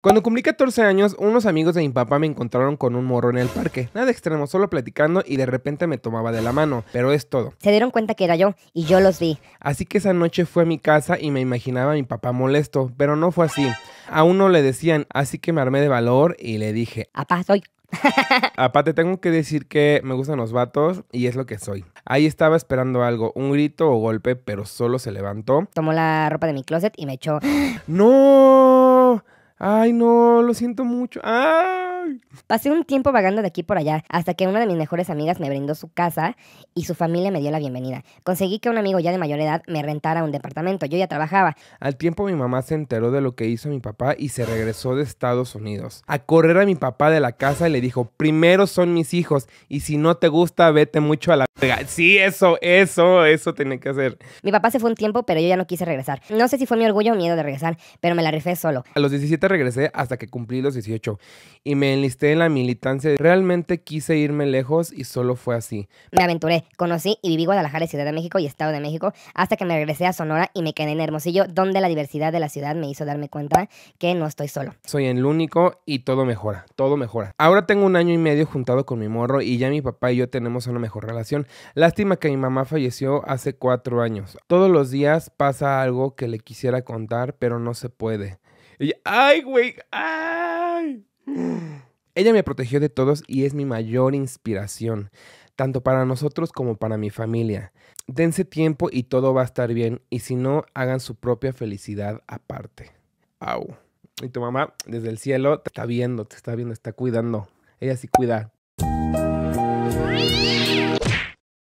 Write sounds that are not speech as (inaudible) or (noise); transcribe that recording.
Cuando cumplí 14 años, unos amigos de mi papá me encontraron con un morro en el parque. Nada extremo, solo platicando y de repente me tomaba de la mano, pero es todo. Se dieron cuenta que era yo y yo los vi. Así que esa noche fue a mi casa y me imaginaba a mi papá molesto, pero no fue así. Aún no le decían, así que me armé de valor y le dije, ¡Apá, soy (laughs) te tengo que decir que me gustan los vatos y es lo que soy. Ahí estaba esperando algo, un grito o golpe, pero solo se levantó. Tomó la ropa de mi closet y me echó. (gasps) ¡No! Ay, no, lo siento mucho. Pasé un tiempo vagando de aquí por allá, hasta que una de mis mejores amigas me brindó su casa y su familia me dio la bienvenida. Conseguí que un amigo ya de mayor edad me rentara un departamento, yo ya trabajaba. Al tiempo mi mamá se enteró de lo que hizo mi papá y se regresó de Estados Unidos. A correr a mi papá de la casa y le dijo, primero son mis hijos y si no te gusta, vete mucho a la... Sí, eso, eso, eso tiene que hacer. Mi papá se fue un tiempo, pero yo ya no quise regresar. No sé si fue mi orgullo o miedo de regresar, pero me la rifé solo. A los 17 regresé hasta que cumplí los 18 y me enlisté en la militancia. Realmente quise irme lejos y solo fue así. Me aventuré, conocí y viví Guadalajara, Ciudad de México y Estado de México hasta que me regresé a Sonora y me quedé en Hermosillo, donde la diversidad de la ciudad me hizo darme cuenta que no estoy solo. Soy el único y todo mejora, todo mejora. Ahora tengo un año y medio juntado con mi morro y ya mi papá y yo tenemos una mejor relación. Lástima que mi mamá falleció hace cuatro años. Todos los días pasa algo que le quisiera contar, pero no se puede. ¡Ay, güey! ¡Ay! Ella me protegió de todos y es mi mayor inspiración, tanto para nosotros como para mi familia. Dense tiempo y todo va a estar bien, y si no, hagan su propia felicidad aparte. Au. Y tu mamá, desde el cielo, te está viendo, te está viendo, está cuidando. Ella sí cuida.